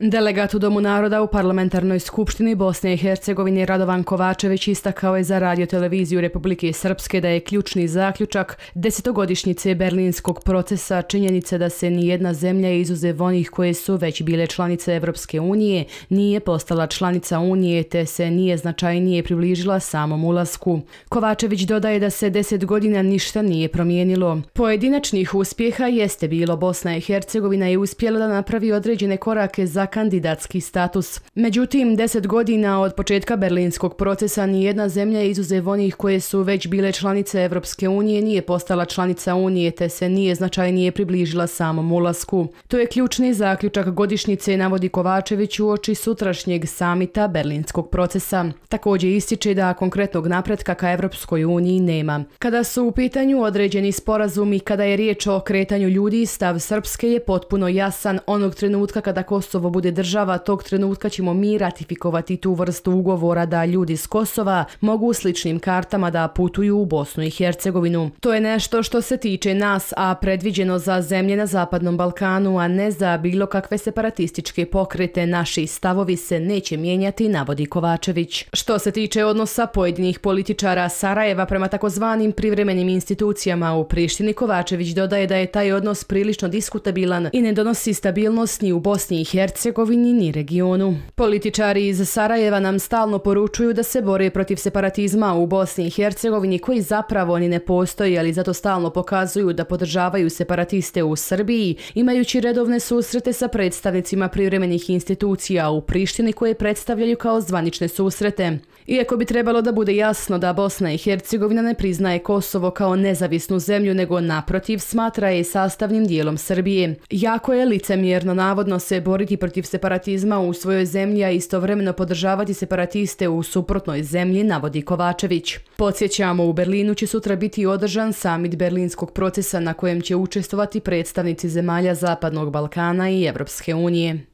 Delegat u Domu naroda u Parlamentarnoj skupštini Bosne i Hercegovine Radovan Kovačević istakao je za radio televiziju Republike Srpske da je ključni zaključak desetogodišnjice berlinskog procesa činjenica da se ni jedna zemlja izuzev onih koje su već bile članice Evropske unije nije postala članica unije te se nije značajnije približila samom ulasku. Kovačević dodaje da se deset godina ništa nije promijenilo. Pojedinačnih uspjeha jeste bilo Bosna i Hercegovina je uspjela da napravi određene korake za kandidatski status. Međutim, deset godina od početka berlinskog procesa ni jedna zemlja izuzev onih koje su već bile članice Evropske unije nije postala članica unije te se nije značajnije približila samom ulasku. To je ključni zaključak godišnjice, navodi Kovačević u oči sutrašnjeg samita berlinskog procesa. Također ističe da konkretnog napretka ka Evropskoj uniji nema. Kada su u pitanju određeni sporazumi, kada je riječ o kretanju ljudi, stav Srpske je potpuno jasan onog trenutka kada Kosovo bude država, tog trenutka ćemo mi ratifikovati tu vrstu ugovora da ljudi s Kosova mogu sličnim kartama da putuju u Bosnu i Hercegovinu. To je nešto što se tiče nas, a predviđeno za zemlje na Zapadnom Balkanu, a ne za bilo kakve separatističke pokrete, naši stavovi se neće mijenjati, navodi Kovačević. Što se tiče odnosa pojedinih političara Sarajeva prema takozvanim privremenim institucijama u Prištini, Kovačević dodaje da je taj odnos prilično diskutabilan i ne donosi stabilnost ni u Bosni i Hercegovini, Hercegovini ni regionu. Političari iz Sarajeva nam stalno poručuju da se bore protiv separatizma u Bosni i Hercegovini koji zapravo oni ne postoji, ali zato stalno pokazuju da podržavaju separatiste u Srbiji, imajući redovne susrete sa predstavnicima privremenih institucija u Prištini koje predstavljaju kao zvanične susrete. Iako bi trebalo da bude jasno da Bosna i Hercegovina ne priznaje Kosovo kao nezavisnu zemlju, nego naprotiv smatra je sastavnim dijelom Srbije. Jako je licemjerno navodno se boriti protiv protiv separatizma u svojoj zemlji, a istovremeno podržavati separatiste u suprotnoj zemlji, navodi Kovačević. Podsjećamo, u Berlinu će sutra biti održan samit berlinskog procesa na kojem će učestovati predstavnici zemalja Zapadnog Balkana i Evropske unije.